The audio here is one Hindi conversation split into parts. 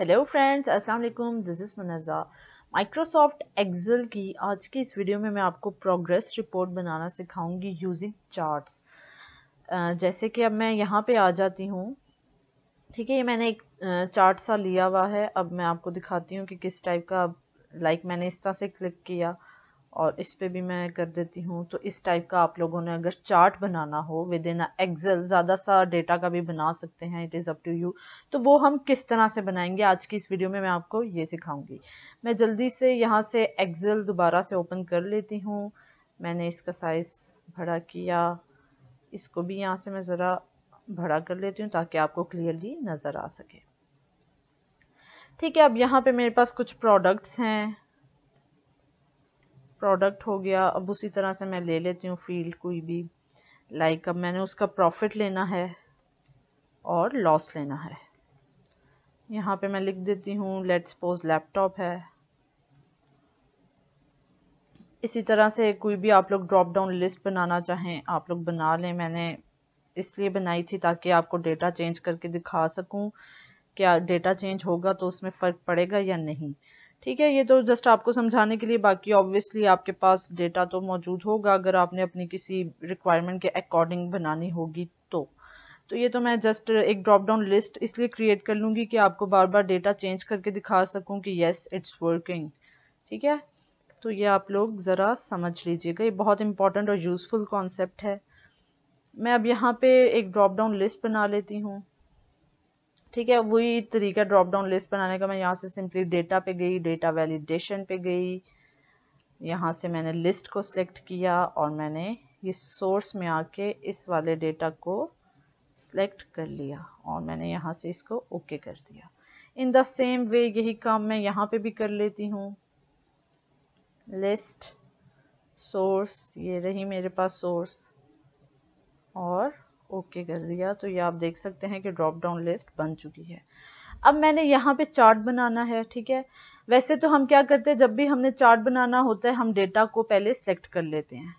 हेलो फ्रेंड्स अस्सलाम वालेकुम this is Munaza Microsoft Excel की आज की इस वीडियो में मैं आपको प्रोग्रेस रिपोर्ट बनाना सिखाऊंगी यूजिंग चार्ट्स जैसे कि अब मैं यहाँ पे आ जाती हूँ ठीक है ये मैंने एक चार्ट सा लिया हुआ है अब मैं आपको दिखाती हूँ कि किस टाइप का लाइक मैंने इस तरह से क्लिक किया और इस पे भी मैं कर देती हूँ तो इस टाइप का आप लोगों ने अगर चार्ट बनाना हो विद इन एक्सेल ज़्यादा सा डेटा का भी बना सकते हैं it is up to you तो वो हम किस तरह से बनाएंगे आज की इस वीडियो में मैं आपको ये सिखाऊंगी मैं जल्दी से यहाँ से एक्सेल दोबारा से ओपन कर लेती हूँ मैंने इसका साइज़ बड़ा किया इसको भी यहाँ से मैं ज़रा बड़ा कर लेती हूँ ताकि आपको क्लियरली नज़र आ सके ठीक है अब यहाँ पे मेरे पास कुछ प्रोडक्ट्स हैं प्रोडक्ट हो गया अब उसी तरह से मैं ले लेती हूँ फील्ड कोई भी लाइक like, अब मैंने उसका प्रॉफिट लेना है और लॉस लेना है यहाँ पे मैं लिख देती हूँ लेट सपोज लैपटॉप है इसी तरह से कोई भी आप लोग ड्रॉप डाउन लिस्ट बनाना चाहें आप लोग बना लें मैंने इसलिए बनाई थी ताकि आपको डेटा चेंज करके दिखा सकूं क्या डेटा चेंज होगा तो उसमें फ़र्क पड़ेगा या नहीं ठीक है ये तो जस्ट आपको समझाने के लिए बाकी ऑब्वियसली आपके पास डेटा तो मौजूद होगा अगर आपने अपनी किसी रिक्वायरमेंट के अकॉर्डिंग बनानी होगी तो तो ये तो मैं जस्ट एक ड्रॉप डाउन लिस्ट इसलिए क्रिएट कर लूँगी कि आपको बार बार डेटा चेंज करके दिखा सकूँ कि येस इट्स वर्किंग ठीक है तो ये आप लोग ज़रा समझ लीजिएगा ये बहुत इंपॉर्टेंट और यूज़फुल कॉन्सेप्ट है मैं अब यहाँ पे एक ड्रॉप डाउन लिस्ट बना लेती हूँ ठीक है वही तरीका ड्रॉप डाउन लिस्ट बनाने का मैं यहाँ से सिंपली डेटा पे गई डेटा वैलिडेशन पे गई यहाँ से मैंने लिस्ट को सिलेक्ट किया और मैंने ये सोर्स में आके इस वाले डेटा को सिलेक्ट कर लिया और मैंने यहाँ से इसको ओके okay कर दिया इन द सेम वे यही काम मैं यहाँ पे भी कर लेती हूँ लिस्ट सोर्स ये रही मेरे पास सोर्स और ओके कर दिया तो ये आप देख सकते हैं कि ड्रॉप डाउन लिस्ट बन चुकी है अब मैंने यहाँ पे चार्ट बनाना है ठीक है वैसे तो हम क्या करते हैं जब भी हमने चार्ट बनाना होता है हम डेटा को पहले सिलेक्ट कर लेते हैं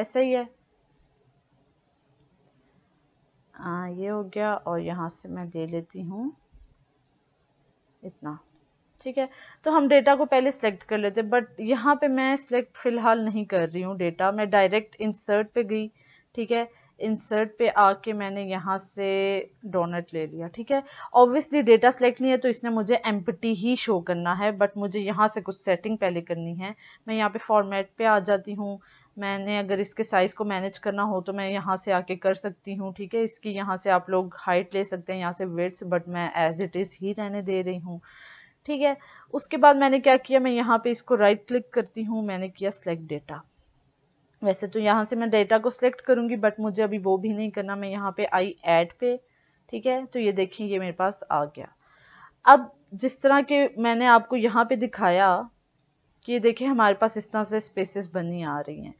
ऐसा ही है आ, हाँ, ये हो गया और यहाँ से मैं ले लेती हूँ इतना ठीक है तो हम डेटा को पहले सिलेक्ट कर लेते बट यहाँ पे मैं सिलेक्ट फिलहाल नहीं कर रही हूँ डेटा मैं डायरेक्ट इंसर्ट पे गई ठीक है इंसर्ट पे आके मैंने यहाँ से डोनट ले लिया ठीक है ऑब्वियसली डेटा सेलेक्ट नहीं है तो इसने मुझे एम ही शो करना है बट मुझे यहाँ से कुछ सेटिंग पहले करनी है मैं यहाँ पे फॉर्मेट पे आ जाती हूँ मैंने अगर इसके साइज़ को मैनेज करना हो तो मैं यहाँ से आके कर सकती हूँ ठीक है इसकी यहाँ से आप लोग हाइट ले सकते हैं यहाँ से वेट्स बट मैं एज इट इज़ ही रहने दे रही हूँ ठीक है उसके बाद मैंने क्या किया मैं यहाँ पे इसको राइट क्लिक करती हूँ मैंने किया सेलेक्ट डेटा वैसे तो यहाँ से मैं डेटा को सिलेक्ट करूंगी बट मुझे अभी वो भी नहीं करना मैं यहाँ पे आई एड पे ठीक है तो ये देखिए ये मेरे पास आ गया अब जिस तरह के मैंने आपको यहाँ पे दिखाया कि ये देखिए हमारे पास इस तरह से स्पेसेस बनी आ रही हैं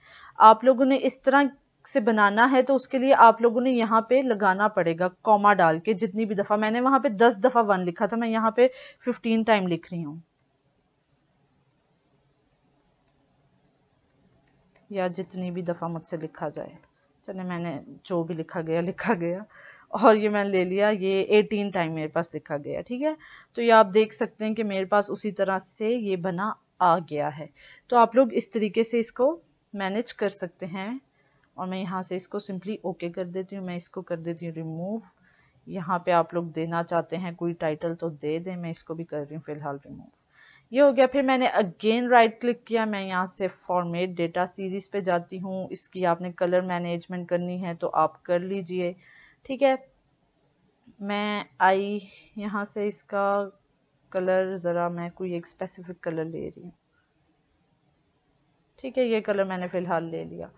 आप लोगों ने इस तरह से बनाना है तो उसके लिए आप लोगों ने यहाँ पे लगाना पड़ेगा कॉमा डाल के जितनी भी दफ़ा मैंने वहाँ पे दस दफ़ा वन लिखा था मैं यहाँ पे फिफ्टीन टाइम लिख रही हूँ या जितनी भी दफ़ा मुझसे लिखा जाए चले मैंने जो भी लिखा गया लिखा गया और ये मैंने ले लिया ये एटीन टाइम मेरे पास लिखा गया ठीक है तो ये आप देख सकते हैं कि मेरे पास उसी तरह से ये बना आ गया है तो आप लोग इस तरीके से इसको मैनेज कर सकते हैं और मैं यहाँ से इसको सिंपली ओके कर देती हूँ मैं इसको कर देती हूँ रिमूव यहाँ पे आप लोग देना चाहते हैं कोई टाइटल तो दे दें मैं इसको भी कर रही हूँ फिलहाल रिमूव ये हो गया फिर मैंने अगेन राइट क्लिक किया मैं यहाँ से फॉर्मेट डेटा सीरीज़ पे जाती हूँ इसकी आपने कलर मैनेजमेंट करनी है तो आप कर लीजिए ठीक है मैं आई यहाँ से इसका कलर ज़रा मैं कोई एक स्पेसिफिक कलर ले रही हूँ ठीक है ये कलर मैंने फ़िलहाल ले लिया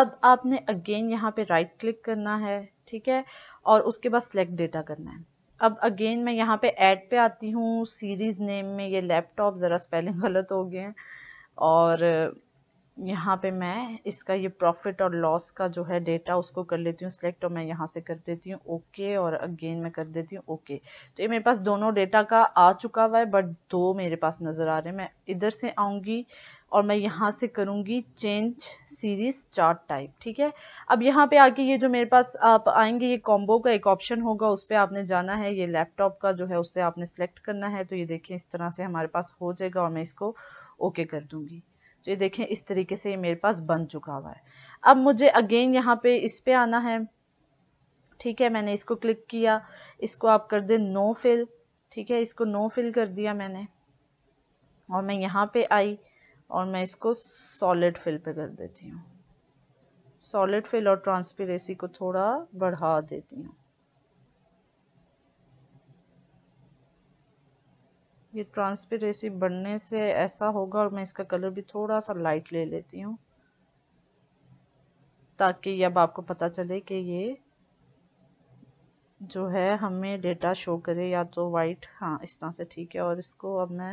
अब आपने अगेन यहाँ पे राइट क्लिक करना है ठीक है और उसके बाद सेलेक्ट डेटा करना है अब अगेन मैं यहाँ पे ऐड पे आती हूँ सीरीज़ नेम में ये लैपटॉप ज़रा स्पेलिंग गलत हो गए और यहाँ पे मैं इसका ये प्रॉफिट और लॉस का जो है डेटा उसको कर लेती हूँ सिलेक्ट और मैं यहाँ से कर देती हूँ ओके और अगेन मैं कर देती हूँ ओके तो ये मेरे पास दोनों डेटा का आ चुका हुआ है बट दो मेरे पास नज़र आ रहे हैं मैं इधर से आऊँगी और मैं यहाँ से करूँगी चेंज सीरीज चार्ट टाइप ठीक है अब यहाँ पे आके ये जो मेरे पास आप आएंगे ये कॉम्बो का एक ऑप्शन होगा उस पर आपने जाना है ये लैपटॉप का जो है उससे आपने सेलेक्ट करना है तो ये देखें इस तरह से हमारे पास हो जाएगा और मैं इसको ओके कर दूँगी तो ये देखें इस तरीके से ये मेरे पास बन चुका हुआ है अब मुझे अगेन यहाँ पे इस पे आना है ठीक है मैंने इसको क्लिक किया इसको आप कर दें नो फिल ठीक है इसको नो फिल कर दिया मैंने और मैं यहाँ पे आई और मैं इसको सॉलिड फिल पे कर देती हूँ सॉलिड फिल और ट्रांसपेरेंसी को थोड़ा बढ़ा देती हूँ ये ट्रांसपेरेंसी बढ़ने से ऐसा होगा और मैं इसका कलर भी थोड़ा सा लाइट ले लेती हूँ ताकि अब आपको पता चले कि ये जो है हमें डेटा शो करे या तो वाइट हाँ इस तरह से ठीक है और इसको अब मैं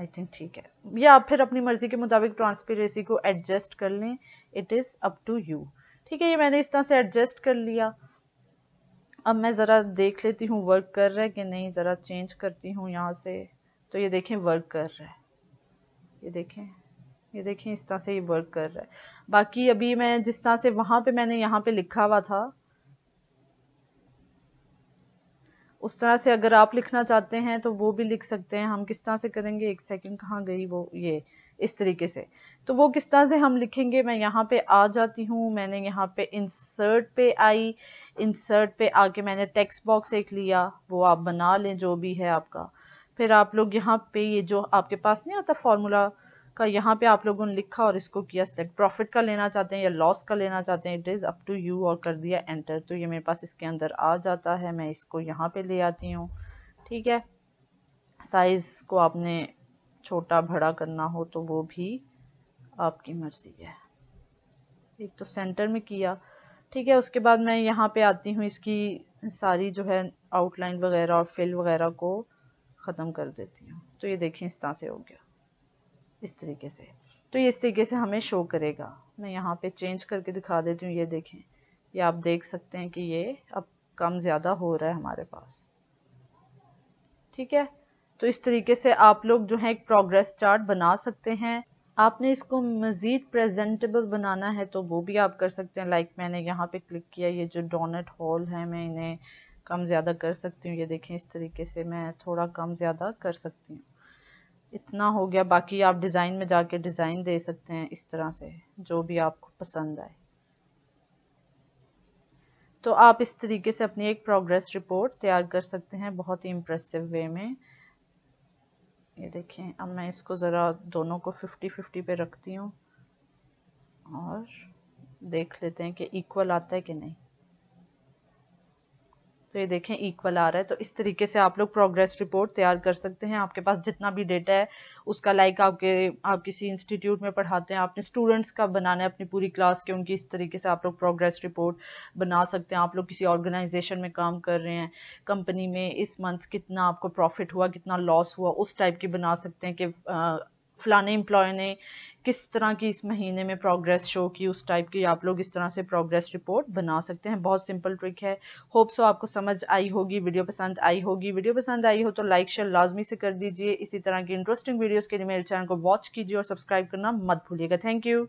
आई थिंक ठीक है या आप फिर अपनी मर्जी के मुताबिक ट्रांसपेरेंसी को एडजस्ट कर लें it is up to you ठीक है ये मैंने इस तरह से एडजस्ट कर लिया अब मैं ज़रा देख लेती हूँ वर्क कर रहा है कि नहीं ज़रा चेंज करती हूँ यहाँ से तो ये देखें वर्क कर रहा है ये देखें ये देखें इस तरह से ये वर्क कर रहा है बाकी अभी मैं जिस तरह से वहां पे मैंने यहाँ पे लिखा हुआ था उस तरह से अगर आप लिखना चाहते हैं तो वो भी लिख सकते हैं हम किस तरह से करेंगे एक सेकंड कहाँ गई वो ये इस तरीके से तो वो किस तरह से हम लिखेंगे मैं यहाँ पे आ जाती हूँ मैंने यहाँ पे इंसर्ट पे आई इंसर्ट पे आके मैंने टेक्स्ट बॉक्स एक लिया वो आप बना लें जो भी है आपका फिर आप लोग यहाँ पे ये जो आपके पास नहीं आता फॉर्मूला का यहाँ पे आप लोगों ने लिखा और इसको किया सिलेक्ट प्रॉफिट का लेना चाहते हैं या लॉस का लेना चाहते हैं it is up to you और कर दिया एंटर तो ये मेरे पास इसके अंदर आ जाता है मैं इसको यहाँ पे ले आती हूँ ठीक है साइज़ को आपने छोटा बड़ा करना हो तो वो भी आपकी मर्जी है एक तो सेंटर में किया ठीक है उसके बाद मैं यहाँ पे आती हूँ इसकी सारी जो है आउटलाइन वगैरह और फिल वगैरह को ख़त्म कर देती हूँ तो ये देखिए इस तरह से हो गया इस तरीके से तो ये इस तरीके से हमें शो करेगा मैं यहाँ पे चेंज करके दिखा देती हूँ ये देखें ये आप देख सकते हैं कि ये अब कम ज़्यादा हो रहा है हमारे पास ठीक है तो इस तरीके से आप लोग जो है एक प्रोग्रेस चार्ट बना सकते हैं आपने इसको मज़ीद प्रेजेंटेबल बनाना है तो वो भी आप कर सकते हैं लाइक मैंने यहाँ पे क्लिक किया ये जो डोनट हॉल है मैं इन्हें कम ज़्यादा कर सकती हूँ ये देखें इस तरीके से मैं थोड़ा कम ज़्यादा कर सकती हूँ इतना हो गया बाकी आप डिज़ाइन में जाके डिज़ाइन दे सकते हैं इस तरह से जो भी आपको पसंद आए तो आप इस तरीके से अपनी एक प्रोग्रेस रिपोर्ट तैयार कर सकते हैं बहुत ही इम्प्रेसिव वे में ये देखें अब मैं इसको ज़रा दोनों को 50-50 पे रखती हूँ और देख लेते हैं कि इक्वल आता है कि नहीं तो ये देखें इक्वल आ रहा है तो इस तरीके से आप लोग प्रोग्रेस रिपोर्ट तैयार कर सकते हैं आपके पास जितना भी डेटा है उसका लाइक आपके आप किसी इंस्टीट्यूट में पढ़ाते हैं आपने स्टूडेंट्स का बनाना है अपनी पूरी क्लास के उनकी इस तरीके से आप लोग प्रोग्रेस रिपोर्ट बना सकते हैं आप लोग किसी ऑर्गेनाइजेशन में काम कर रहे हैं कंपनी में इस मंथ कितना आपको प्रॉफिट हुआ कितना लॉस हुआ उस टाइप की बना सकते हैं कि फलाने एम्प्लॉय ने किस तरह की इस महीने में प्रोग्रेस शो की उस टाइप की आप लोग इस तरह से प्रोग्रेस रिपोर्ट बना सकते हैं बहुत सिंपल ट्रिक है होप सो आपको समझ आई होगी वीडियो पसंद आई होगी वीडियो पसंद आई हो तो लाइक शेयर लाजमी से कर दीजिए इसी तरह की इंटरेस्टिंग वीडियोज़ के लिए मेरे चैनल को वॉच कीजिए और सब्सक्राइब करना मत भूलिएगा थैंक यू